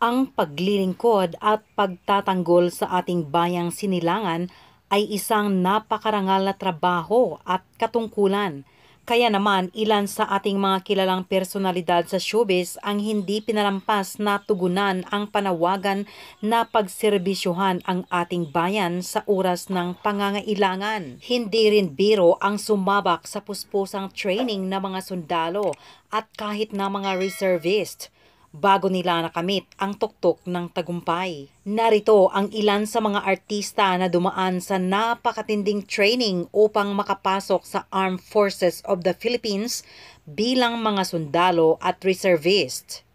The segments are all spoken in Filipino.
Ang paglilingkod at pagtatanggol sa ating bayang sinilangan ay isang napakarangal na trabaho at katungkulan. Kaya naman ilan sa ating mga kilalang personalidad sa showbiz ang hindi pinalampas na tugunan ang panawagan na pagserbisyuhan ang ating bayan sa oras ng pangangailangan. Hindi rin biro ang sumabak sa puspusang training ng mga sundalo at kahit na mga reservist bago nila nakamit ang tuktok ng tagumpay. Narito ang ilan sa mga artista na dumaan sa napakatinding training upang makapasok sa Armed Forces of the Philippines bilang mga sundalo at reservist.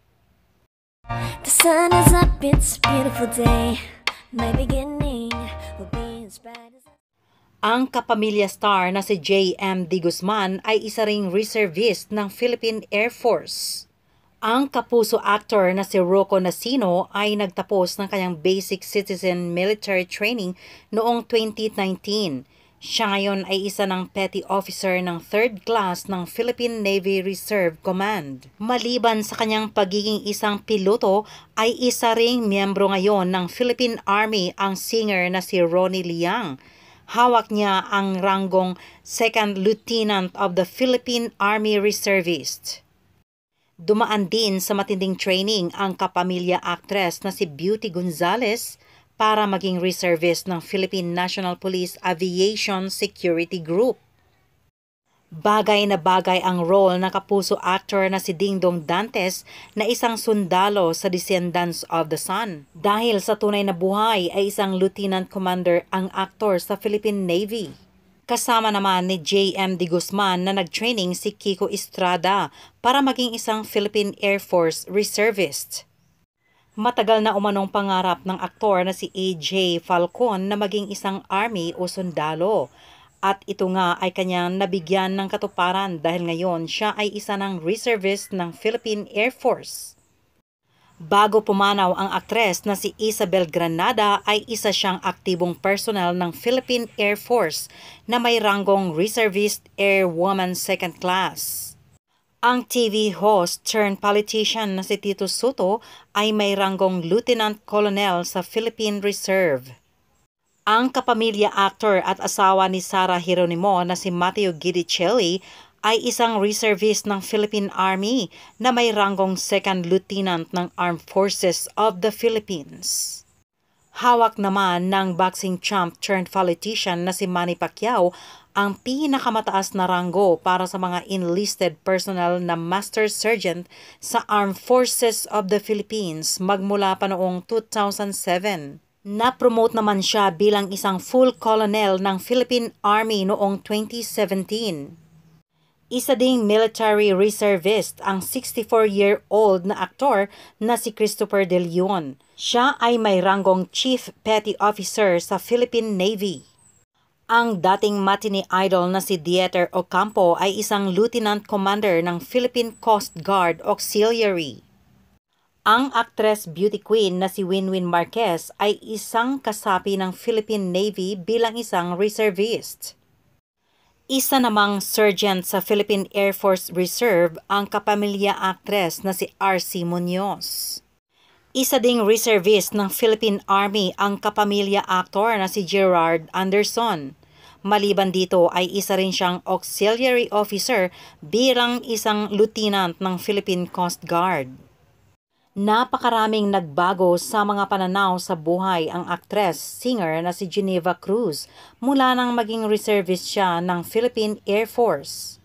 The sun is up, it's a beautiful day. My beginning will be as bright as ang kapamilya star na si J.M. D. Guzman ay isa ring reservist ng Philippine Air Force. Ang kapuso actor na si Rocco Nasino ay nagtapos ng kanyang basic citizen military training noong 2019. Siya ngayon ay isa ng petty officer ng 3rd class ng Philippine Navy Reserve Command. Maliban sa kanyang pagiging isang piloto, ay isa ring miyembro ngayon ng Philippine Army ang singer na si Ronnie Liang. Hawak niya ang ranggong Second Lieutenant of the Philippine Army Reservist. Dumaan din sa matinding training ang kapamilya actress na si Beauty Gonzales para maging reservist ng Philippine National Police Aviation Security Group. Bagay na bagay ang role ng kapuso actor na si Dingdong Dantes na isang sundalo sa Descendants of the Sun. Dahil sa tunay na buhay ay isang lieutenant commander ang actor sa Philippine Navy. Kasama naman ni JM De Guzman na nag-training si Kiko Estrada para maging isang Philippine Air Force Reservist. Matagal na umanong pangarap ng aktor na si AJ Falcon na maging isang army o sundalo. At ito nga ay kanyang nabigyan ng katuparan dahil ngayon siya ay isa ng reservist ng Philippine Air Force. Bago pumanaw ang aktres na si Isabel Granada ay isa siyang aktibong personal ng Philippine Air Force na may ranggong Reservist Airwoman Second Class. Ang TV host turned politician na si Tito Soto ay may ranggong Lieutenant Colonel sa Philippine Reserve. Ang kapamilya actor at asawa ni Sara Hieronimo na si Matteo Gidicelli ay isang reservist ng Philippine Army na may ranggong second lieutenant ng Armed Forces of the Philippines. Hawak naman ng boxing champ turned politician na si Manny Pacquiao ang pinakamataas na ranggo para sa mga enlisted personnel na Master Sergeant sa Armed Forces of the Philippines magmula pa noong 2007. Napromote naman siya bilang isang full colonel ng Philippine Army noong 2017. Isa ding military reservist ang 64-year-old na aktor na si Christopher De Leon. Siya ay may ranggong Chief Petty Officer sa Philippine Navy. Ang dating matinee idol na si Dieter Ocampo ay isang Lieutenant Commander ng Philippine Coast Guard Auxiliary. Ang actress beauty queen na si Winwin Marquez ay isang kasapi ng Philippine Navy bilang isang reservist. Isa namang sergeant sa Philippine Air Force Reserve ang kapamilya actress na si R.C. Munoz. Isa ding reservist ng Philippine Army ang kapamilya actor na si Gerard Anderson. Maliban dito ay isa rin siyang auxiliary officer bilang isang lieutenant ng Philippine Coast Guard. Napakaraming nagbago sa mga pananaw sa buhay ang actress, singer na si Geneva Cruz mula nang maging reservist siya ng Philippine Air Force.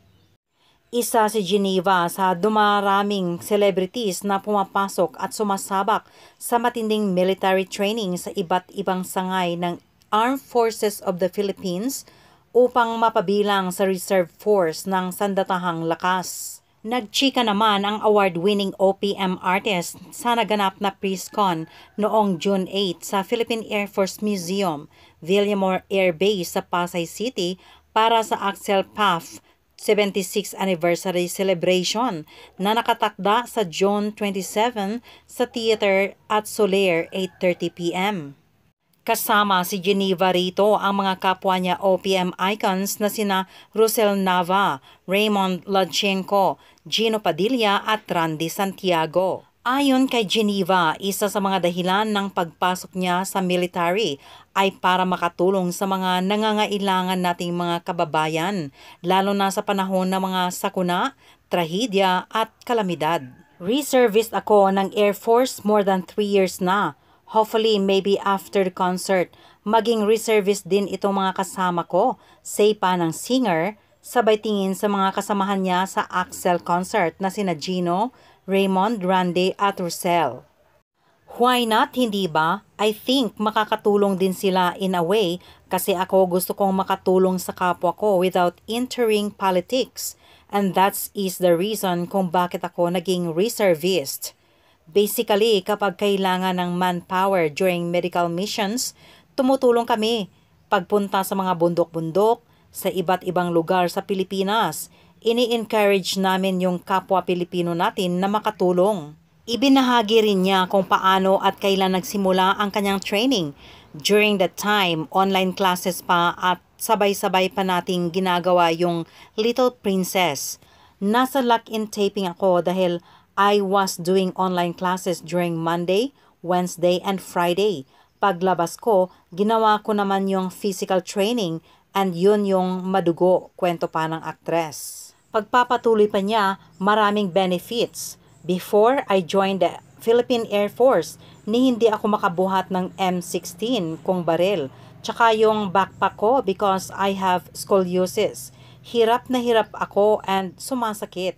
Isa si Geneva sa dumaraming celebrities na pumapasok at sumasabak sa matinding military training sa iba't ibang sangay ng Armed Forces of the Philippines upang mapabilang sa reserve force ng sandatahang lakas. Nagchika naman ang award-winning OPM artist sa naganap na PrisCon noong June 8 sa Philippine Air Force Museum, Villamore Air Base sa Pasay City para sa Axel Paff 76th Anniversary Celebration na nakatakda sa June 27 sa Theater at Soler 8.30pm. Kasama si Geneva rito ang mga kapwa niya OPM icons na sina Rosel Nava, Raymond Lodchenko, Gino Padilla at Randy Santiago. Ayon kay Geneva, isa sa mga dahilan ng pagpasok niya sa military ay para makatulong sa mga nangangailangan nating mga kababayan, lalo na sa panahon ng mga sakuna, trahedya at kalamidad. Reservist ako ng Air Force more than 3 years na Hopefully, maybe after the concert, maging reservice din itong mga kasama ko, say pa ng singer, sabay tingin sa mga kasamahan niya sa Axel concert na sina Gino, Raymond, Grande at Russell. Why not, hindi ba? I think makakatulong din sila in a way kasi ako gusto kong makatulong sa kapwa ko without entering politics. And that is the reason kung bakit ako naging reservist. Basically, kapag kailangan ng manpower during medical missions, tumutulong kami pagpunta sa mga bundok-bundok, sa iba't ibang lugar sa Pilipinas. Ini-encourage namin yung kapwa Pilipino natin na makatulong. Ibinahagi rin niya kung paano at kailan nagsimula ang kanyang training. During that time, online classes pa at sabay-sabay pa nating ginagawa yung Little Princess. Nasa lock-in taping ako dahil I was doing online classes during Monday, Wednesday, and Friday. Paglabas ko, ginawa ko naman yung physical training and yun yung madugo, kwento pa ng aktres. Pagpapatuloy pa niya, maraming benefits. Before I joined the Philippine Air Force, ni hindi ako makabuhat ng M16 kung baril. Tsaka yung backpack ko because I have scoliosis. Hirap na hirap ako and sumasakit.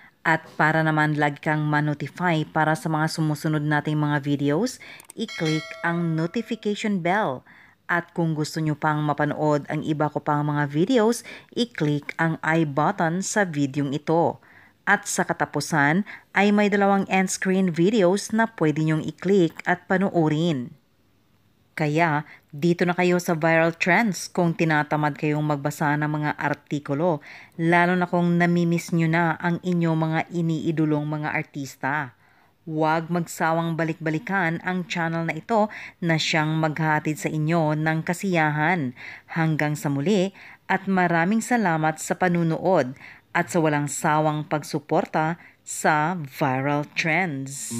At para naman lagi kang manotify para sa mga sumusunod nating mga videos, i-click ang notification bell. At kung gusto nyo pang mapanood ang iba ko pang mga videos, i-click ang i button sa videong ito. At sa katapusan ay may dalawang end screen videos na pwede nyong i-click at panoorin. Kaya dito na kayo sa viral trends kung tinatamad kayong magbasa ng mga artikulo, lalo na kung namimiss nyo na ang inyong mga iniidolong mga artista. Huwag magsawang balik-balikan ang channel na ito na siyang maghahatid sa inyo ng kasiyahan. Hanggang sa muli at maraming salamat sa panunood at sa walang sawang pagsuporta sa Viral Trends.